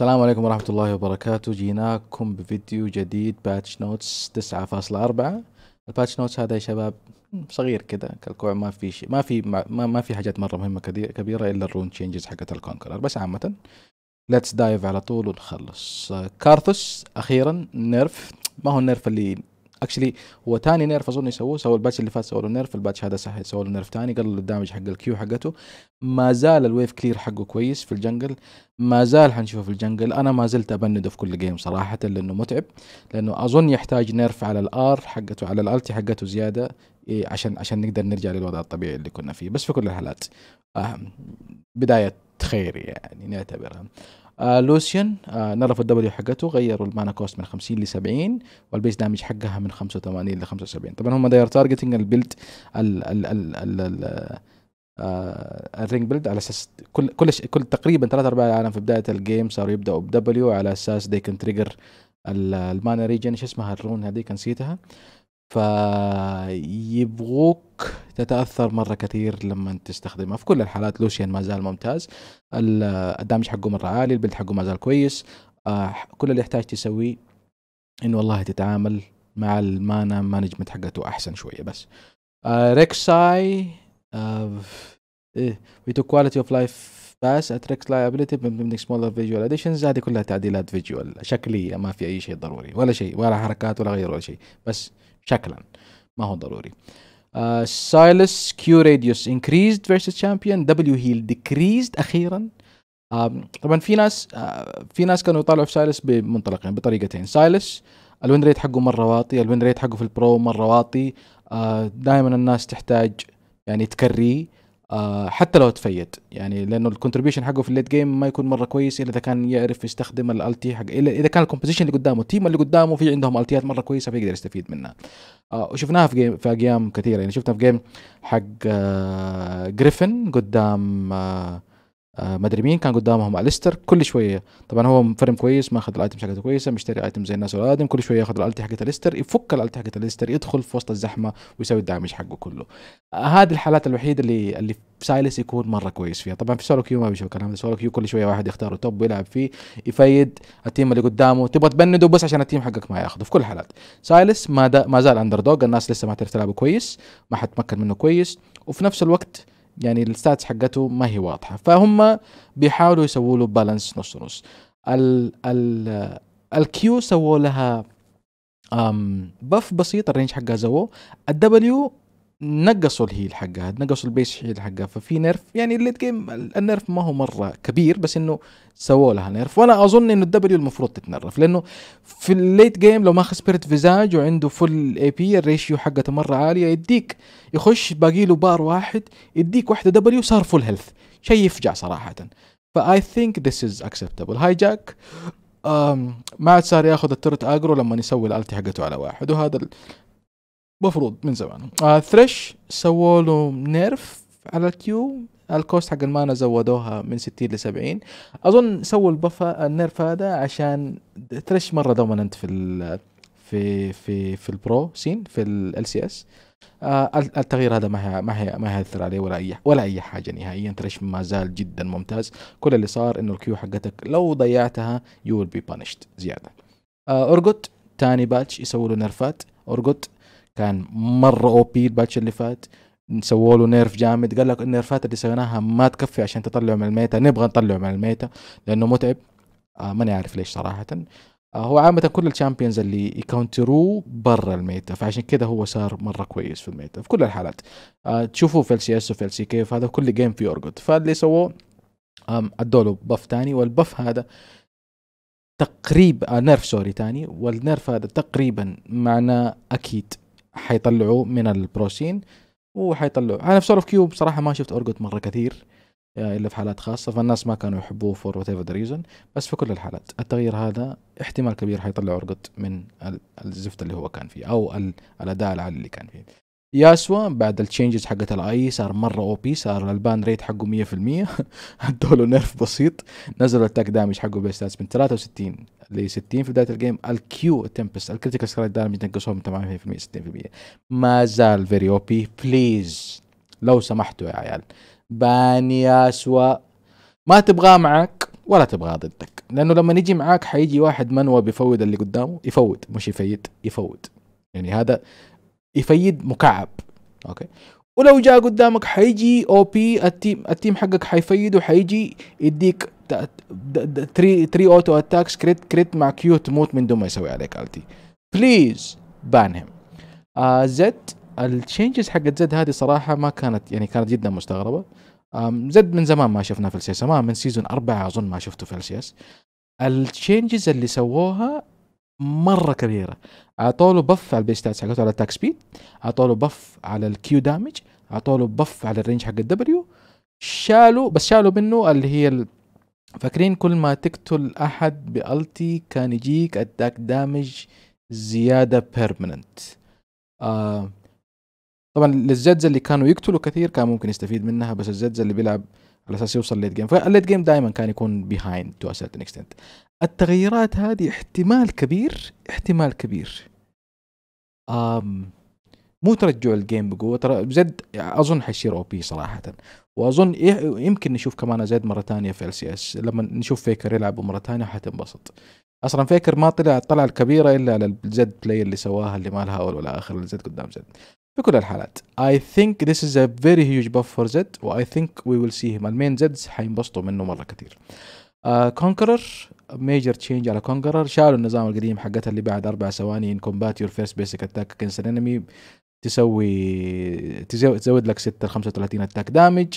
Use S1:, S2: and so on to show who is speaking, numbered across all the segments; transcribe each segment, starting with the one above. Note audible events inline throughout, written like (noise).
S1: السلام عليكم ورحمة الله وبركاته جيناكم بفيديو جديد باتش نوتس تسعة فاصلة أربعة الباتش نوتس هذا يا شباب صغير كذا كالكوع ما في شيء ما في ما, ما في حاجات مرة مهمة كبيرة إلا الرون تشينجز حقت الكونكرر بس عامة ليتس دايف على طول ونخلص كارثوس آه، أخيرا نيرف ما هو النيرف اللي اكشلي هو ثاني نيرف اظن يسووه سووا الباتش اللي فات سووا له نيرف الباتش هذا سهل سووا له نيرف ثاني قللوا الدامج حق الكيو حقته ما زال الويف كلير حقه كويس في الجنجل ما زال حنشوفه في الجنجل انا ما زلت ابنده في كل جيم صراحه لانه متعب لانه اظن يحتاج نيرف على الار حقته على الالتي حقته زياده إيه عشان عشان نقدر نرجع للوضع الطبيعي اللي كنا فيه بس في كل الحالات بدايه خير يعني نعتبرها آه لوسيان آه نرف الدبليو حقته غيروا المانا كوست من 50 ل 70 والبيس دامج حقها من 85 ل 75 طبعا هم داير تارجتنج البيلد ال ال ال ال, ال آه الرينج بيلد على اساس كل كل ش... كل تقريبا ثلاث ارباع العالم في بدايه الجيم صاروا يبداوا بدبليو على اساس دي كان تريجر المانا ريجن ايش اسمها الرون هذيك نسيتها آه فيبغوك تتاثر مره كثير لما تستخدمها في كل الحالات لوشيان ما زال ممتاز الدامج حقه مره عالي البلد حقه ما زال كويس آه، كل اللي يحتاج تسويه انه والله تتعامل مع المانا مانجمنت حقته احسن شويه بس آه، ريكساي آه، ايه كواليتي اوف لايف باس اتركس لايبلتي بمبنك سمولر فيجوال اديشنز هذه كلها تعديلات فيجوال شكليه ما في اي شيء ضروري ولا شيء ولا حركات ولا غير ولا شيء بس شكلا ما هو ضروري سايلس كيو راديوس انكريزد فيرسس شامبيون دبليو هيل ديكريزد اخيرا uh, طبعا في ناس uh, في ناس كانوا يطالعوا في سايلس بمنطلقين بطريقتين سايلس الوين ريت حقه مره واطي الوين ريت حقه في البرو مره واطي uh, آه، دائما الناس تحتاج يعني تكريه آه، حتى لو تفيد يعني لانه الكونتريبيوشن حقه في الليت جيم ما يكون مره كويس الا اذا كان يعرف يستخدم الالتي حق اذا كان الكومبوزيشن اللي قدامه التيم اللي قدامه في عندهم التيات مره كويسه فيقدر يستفيد منها آه، وشفناها في جيم في جيم كثيره يعني شفتها في جيم حق جريفن آه، قدام آه، مدري مين كان قدامهم اليستر كل شويه طبعا هو فريم كويس ماخذ الايتمز حقته كويسه مشتري ايتم زي الناس والادم كل شويه ياخذ الالتي حقت اليستر يفك الالتي حقت اليستر يدخل في وسط الزحمه ويسوي الدامج حقه كله آه، هذه الحالات الوحيده اللي اللي سايلس يكون مره كويس فيها طبعا في سولو كيو ما بيشوف الكلام ده سولو كيو كل شويه واحد يختار توب ويلعب فيه يفيد التيم اللي قدامه تبغى تبنده بس عشان التيم حقك ما ياخذه في كل الحالات سايلس ما, ما زال اندر دوغ الناس لسه ما تعرف تلعبه كويس ما حتمكن منه كويس وفي نفس الوقت يعني الستاتس حقته ما هي واضحه فهم بيحاولوا يسووا له بالانس نص نص ال ال الكيو سووا لها بف بسيط الرينج حقها زوه الدبليو نقصوا الهيل حقها نقصوا البيس هيل حقها ففي نيرف يعني الليد جيم النيرف ما هو مره كبير بس انه سووا لها نيرف وانا اظن انه الدبليو المفروض تتنرف لانه في الليت جيم لو ماخذ سبيريت فيزاج وعنده فل اي بي الريشيو حقته مره عاليه يديك يخش باقي له بار واحد يديك واحده دبليو صار فل هيلث شيء يفجع صراحه فاي ثينك ذس از اكسبتبل هاي جاك ما عاد صار ياخذ الترت اجرو لما يسوي الالتي حقته على واحد وهذا مفروض من زمان آه ثريش سووا له نيرف على الكيو الكوست حق المانا زودوها من 60 ل 70 اظن سووا البفا النيرف هذا عشان ثريش مره دومننت في ال في في في البرو سين في ال سي اس آه التغيير هذا ما هي ما هي ما هيأثر عليه ولا اي ولا اي حاجه نهائيا ترش ما زال جدا ممتاز كل اللي صار انه الكيو حقتك لو ضيعتها يو ويل بي بانشد زياده آه ارقد ثاني باتش يسووا له نرفات ارقد كان مره او بي الباتش اللي فات سووا له نيرف جامد قال لك النيرفات اللي سويناها ما تكفي عشان تطلعه من الميتا نبغى نطلعه من الميتا لانه متعب آه ماني عارف ليش صراحه آه هو عامة كل الشامبيونز اللي يكونتروه برا الميتا فعشان كده هو صار مرة كويس في الميتا في كل الحالات آه تشوفوا في ال سي اس وفي ال سي كيف هذا كل جيم في اورجود فاللي سووه ادوا له بف ثاني والبف هذا تقريبا آه نيرف سوري ثاني والنيرف هذا تقريبا معناه اكيد حيطلعوا من البروسين وحيطلعوا انا في سولف كيوب صراحه ما شفت اورجوت مره كثير آه، الا في حالات خاصه فالناس ما كانوا يحبوه فور وات ايفر ريزون بس في كل الحالات التغيير هذا احتمال كبير حيطلع اورجوت من الزفت اللي هو كان فيه او الاداء العالي اللي كان فيه ياسوا بعد التشينجز حقت الاي صار مره او بي صار البان ريت حقه 100% ادوا له نيرف بسيط نزلوا التاك دامج حقه بالستاتس من 63 ل 60 في بدايه الجيم الكيو تمبست الكريتيكال سكرايت دامج نقصوه من 80% 60% ما زال فيري او بي بليز لو سمحتوا يا عيال بان ياسوا ما تبغاه معك ولا تبغاه ضدك لانه لما يجي معاك حيجي واحد منوى بيفوت اللي قدامه يفوت مش يفيد يفوت يعني هذا يفيد مكعب اوكي ولو جاء قدامك حيجي او بي التيم التيم حقك حيفيد وحيجي يديك 3 3 اوتو اتاكس كريت كريت مع كيو تموت من دون ما يسوي عليك التي بليز بانهم هيم زد التشينجز حقت زد هذه صراحه ما كانت يعني كانت جدا مستغربه زد من زمان ما شفناه في السيس ما من سيزون أربعة أظن ما شفته في السيس التشينجز اللي سووها مره كبيره اعطوا له بف على البيس ستاتس حقته على التاك سبيد اعطوا له بف على الكيو دامج اعطوا له بف على الرينج حق الدبليو شالوا بس شالوا منه اللي هي ال... فاكرين كل ما تقتل احد بالتي كان يجيك اتاك دامج زياده بيرمننت آه طبعا للزدز اللي كانوا يقتلوا كثير كان ممكن يستفيد منها بس الزدز اللي بيلعب على اساس يوصل ليت جيم فالليت جيم دائما كان يكون بيهايند تو سيرتن اكستنت التغيرات هذه احتمال كبير احتمال كبير أم مو ترجع الجيم بقوه ترى زد اظن حيصير او بي صراحه واظن يمكن نشوف كمان زد مره ثانيه في ال سي اس لما نشوف فيكر يلعب مره ثانيه حتنبسط اصلا فيكر ما طلع الطلعه الكبيره الا للزد بلاي اللي سواها اللي ما لها اول ولا اخر اللي زد قدام زد في كل الحالات I think this is a very huge buff for Z و I think we will see him المين Z حينبسطوا منه مرة كثير Conqueror major change على Conqueror شالوا النظام القديم حقتها اللي بعد أربع ثواني combat your first basic attack against an enemy تسوي تزود لك 6 35 اتاك دامج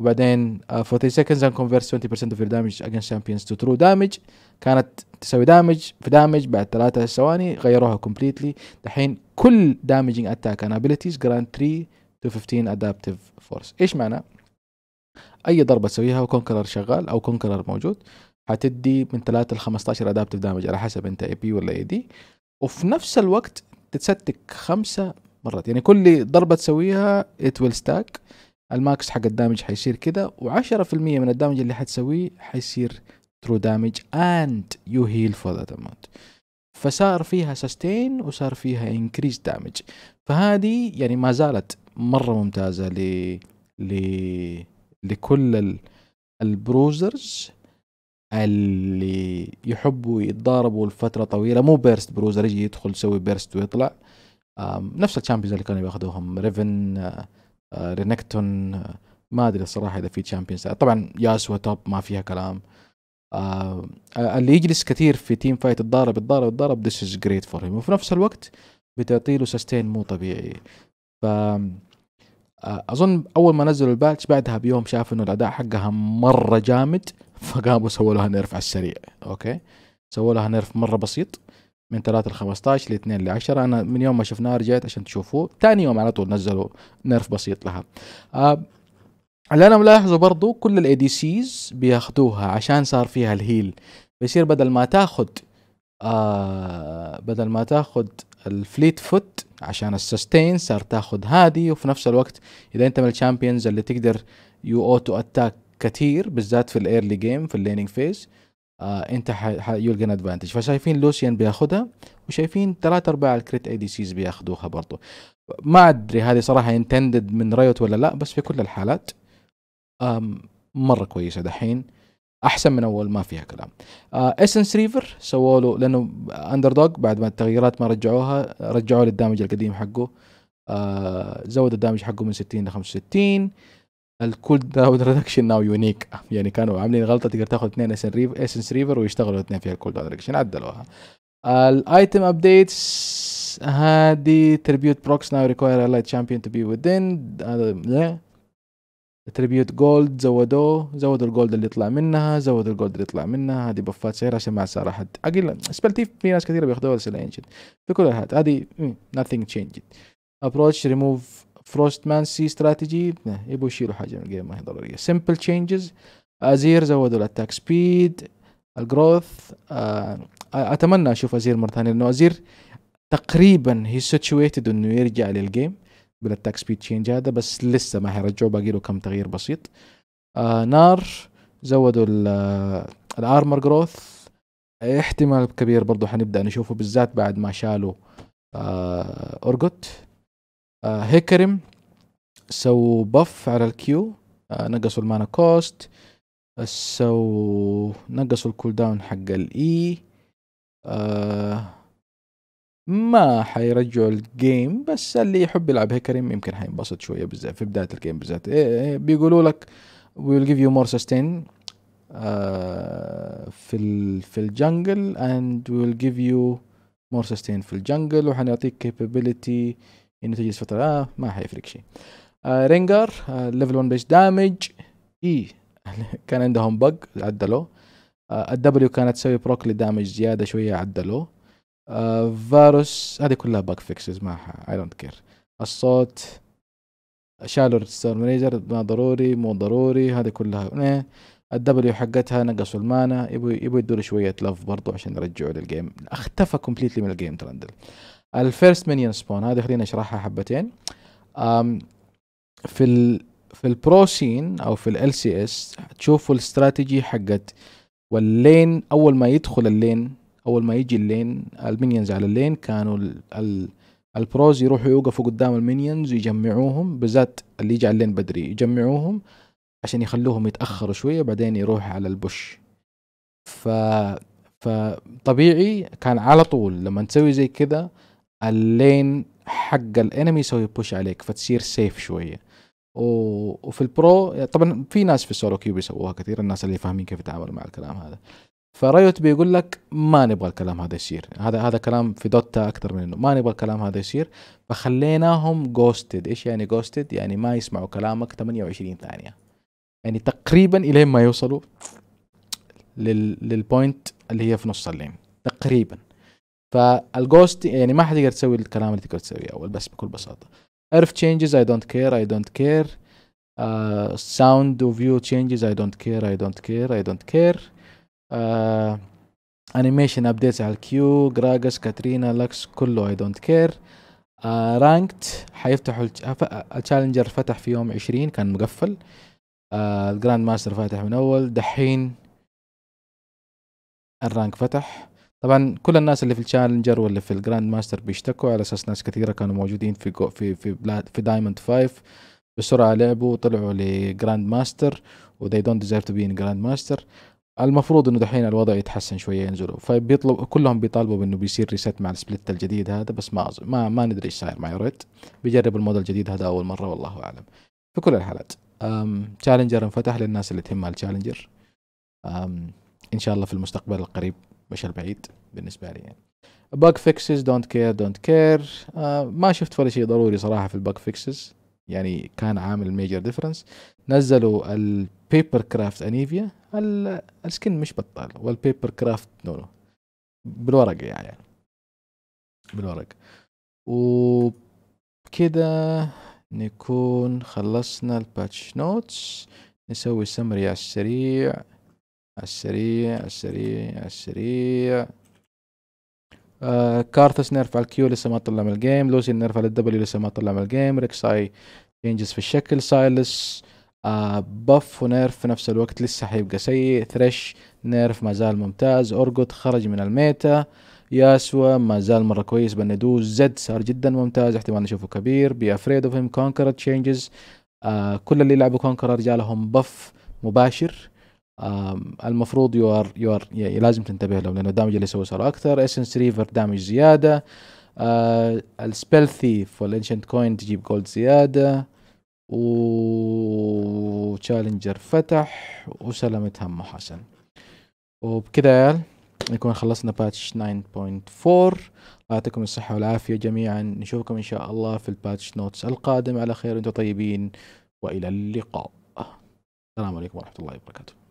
S1: وبعدين uh, آه، 40 seconds and convert 20% of your damage against champions to true damage كانت تسوي دامج في دامج بعد ثلاثة ثواني غيروها completely دحين كل damaging attack and abilities grant 3 to 15 adaptive force ايش معنى؟ اي ضربة تسويها وكونكرر شغال او كونكرر موجود هتدي من 3 ل 15 adaptive damage على حسب انت اي بي ولا اي دي وفي نفس الوقت تتستك خمسة مرات يعني كل ضربة تسويها it will stack الماكس حق الدامج حيصير كذا و10% من الدامج اللي حتسويه حيصير ترو دامج اند يو هيل فور ذات اماونت فصار فيها سستين وصار فيها انكريز دامج فهذه يعني ما زالت مره ممتازه ل ل لكل البروزرز اللي يحبوا يتضاربوا لفتره طويله مو بيرست بروزر يجي يدخل يسوي بيرست ويطلع نفس الشامبيونز اللي كانوا ياخذوهم ريفن رينكتون آه، آه، ما ادري الصراحه اذا في تشامبيونز طبعا ياسو توب ما فيها كلام آه،, آه اللي يجلس كثير في تيم فايت الضارب الضارب الضارب ذس از جريت فور هيم وفي نفس الوقت بتعطي له سستين مو طبيعي ف اظن اول ما نزلوا الباتش بعدها بيوم شاف انه الاداء حقها مره جامد فقاموا سووا لها نيرف على السريع اوكي سووا لها نيرف مره بسيط من 3 ل 15 ل 2 ل 10 انا من يوم ما شفناه رجعت عشان تشوفوه ثاني يوم على طول نزلوا نرف بسيط لها آه اللي انا ملاحظه برضو كل الاي دي سيز بياخذوها عشان صار فيها الهيل بيصير بدل ما تاخذ آه بدل ما تاخذ الفليت فوت عشان السستين صار تاخذ هذه وفي نفس الوقت اذا انت من الشامبيونز اللي تقدر يو اوتو اتاك كثير بالذات في الايرلي جيم في الليننج فيز آه انت يو جن ادفانتج فشايفين لوسيان بياخذها وشايفين ثلاثة ارباع الكريت اي دي سيز بياخذوها برضه ما ادري هذه صراحه انتندد من ريوت ولا لا بس في كل الحالات مره كويسه دحين احسن من اول ما فيها كلام اسنس آه، ريفر سووا له لانه اندر دوج بعد ما التغييرات ما رجعوها رجعوا للدامج القديم حقه آه زودوا الدامج حقه من 60 ل 65 الكود داون ريدكشن ناو يونيك يعني كانوا عاملين غلطه تقدر تاخذ اثنين اسنس ريفر ويشتغلوا اثنين فيها الكود ريدكشن عدلوها الايتم ابديتس هذه تريبيوت بروكس ناو ريكوير لايت شامبيون تو بي وذين هذا تريبيوت جولد زودوه زودوا الجولد اللي يطلع منها زودوا الجولد اللي يطلع منها هذه بفات سعرها عشان ما صار احد اقل سبلتي في ناس كثيره بياخذوها بس انجن في كل الحالات هذه nothing changed ابروتش ريموف فروست مان سي استراتيجي يبوا يشيلوا حاجه من الجيم ما هي ضروريه سمبل تشينجز ازير زودوا الاتاك سبيد الجروث اتمنى اشوف ازير مره ثانيه لانه ازير تقريبا هي سيتويتد انه يرجع للجيم بالاتاك سبيد تشينج هذا بس لسه ما حيرجعوا باقي له كم تغيير بسيط آه نار زودوا الارمر آه، جروث احتمال كبير برضه حنبدا نشوفه بالذات بعد ما شالوا آه اورجوت آه، هيكرم سو بف على الكيو آه، نقصوا المانا كوست سو نقصوا الكول داون حق الاي e، آه، ما حيرجعوا الجيم بس اللي يحب يلعب هيكريم يمكن حينبسط شويه بالذات في بدايه الجيم بالذات إيه، إيه، بيقولوا لك ويل جيف يو مور سستين في ال في الجنجل اند ويل جيف يو مور سستين في الجنجل وحنعطيك كابابيلتي انه تجلس فتره آه ما حيفرق شيء آه رينجر آه ليفل 1 بيش دامج اي (laughs) كان عندهم بق عدلوه آه الدبليو كانت تسوي بروك لدامج زياده شويه عدلوه آه فاروس هذه كلها بق فيكسز ما اي دونت كير الصوت شالوا الستار مانجر ما ضروري مو ضروري هذه كلها إيه. الدبليو حقتها نقصوا المانا يبوا يبوا يدوا شويه لف برضو عشان يرجعوا للجيم اختفى كومبليتلي من الجيم ترندل الفيرست مينيون سبون هذه خلينا نشرحها حبتين في ال في البروسين او في ال سي اس تشوفوا الاستراتيجي حقت واللين اول ما يدخل اللين اول ما يجي اللين المينيونز على اللين كانوا ال ال البروز يروحوا يوقفوا قدام المينيونز يجمعوهم بالذات اللي يجي على اللين بدري يجمعوهم عشان يخلوهم يتاخروا شويه بعدين يروح على البوش ف فطبيعي كان على طول لما تسوي زي كذا اللين حق الانمي يسوي بوش عليك فتصير سيف شويه وفي البرو طبعا في ناس في السولو كيو بيسووها كثير الناس اللي فاهمين كيف يتعاملوا مع الكلام هذا فرايوت بيقول لك ما نبغى الكلام هذا يصير هذا هذا كلام في دوتا اكثر من انه ما نبغى الكلام هذا يصير فخليناهم جوستد ايش يعني جوستد يعني ما يسمعوا كلامك 28 ثانيه يعني تقريبا الين ما يوصلوا لل... للبوينت اللي هي في نص اللين تقريبا فالجوست يعني ما حتقدر تسوي الكلام اللي تقدر تسويه اول بس بكل بساطه عرف changes I don't care I don't care uh, sound view changes I don't care I don't care I don't care uh, animation updates على الكيو جراجس كاترينا لكس كله I don't care uh, حيفتحوا التشالنجر فتح في يوم 20 كان مقفل الجراند ماستر فاتح من اول دحين الرانك فتح طبعا كل الناس اللي في التشالنجر واللي في الجراند ماستر بيشتكوا على اساس ناس كثيره كانوا موجودين في جو في في بلاد في دايموند فايف بسرعه لعبوا طلعوا لجراند ماستر وذي دونت ديزيرف تو بي ان جراند ماستر المفروض انه دحين الوضع يتحسن شويه ينزلوا فبيطلب كلهم بيطالبوا بانه بيصير ريست مع السبلت الجديد هذا بس ما أظن ما, ما ندري ايش صاير مع يوريت بيجرب الموديل الجديد هذا اول مره والله اعلم في كل الحالات تشالنجر انفتح للناس اللي تهمها التشالنجر ان شاء الله في المستقبل القريب مشى البعيد بالنسبه لي يعني باك فيكسز دونت كير دونت كير ما شفت ولا شيء ضروري صراحه في الباك فيكسز يعني كان عامل ميجر ديفرنس نزلوا البيبر كرافت انيفيا السكن مش بطال والبيبر كرافت نونو بالورق يعني, بالورق وبكده نكون خلصنا الباتش نوتس نسوي سمري على السريع السريع السريع السريع آه كارثس نيرف على الكيو لسه ما طلع من الجيم لوسي نيرف على الدبليو لسه ما طلع من الجيم ريكساي تشينجز في الشكل سايلس آه بف ونيرف في نفس الوقت لسه حيبقى سيء ثريش نيرف ما زال ممتاز اورجوت خرج من الميتا ياسوا ما زال مره كويس بندو زد صار جدا ممتاز احتمال نشوفه كبير بي افريد اوف هيم كونكر تشينجز كل اللي لعبوا كونكرر جالهم بف مباشر المفروض يو ار يو ار لازم تنتبه له لانه الدمج اللي يسوي صار اكثر اسنس ريفر دامج زياده آه السبيل ثيف والانشنت كوين تجيب جولد زياده تشالنجر فتح وسلمة ام حسن وبكذا يا نكون خلصنا باتش 9.4 الله يعطيكم الصحة والعافية جميعا نشوفكم إن شاء الله في الباتش نوتس القادم على خير أنتم طيبين وإلى اللقاء السلام عليكم ورحمة الله وبركاته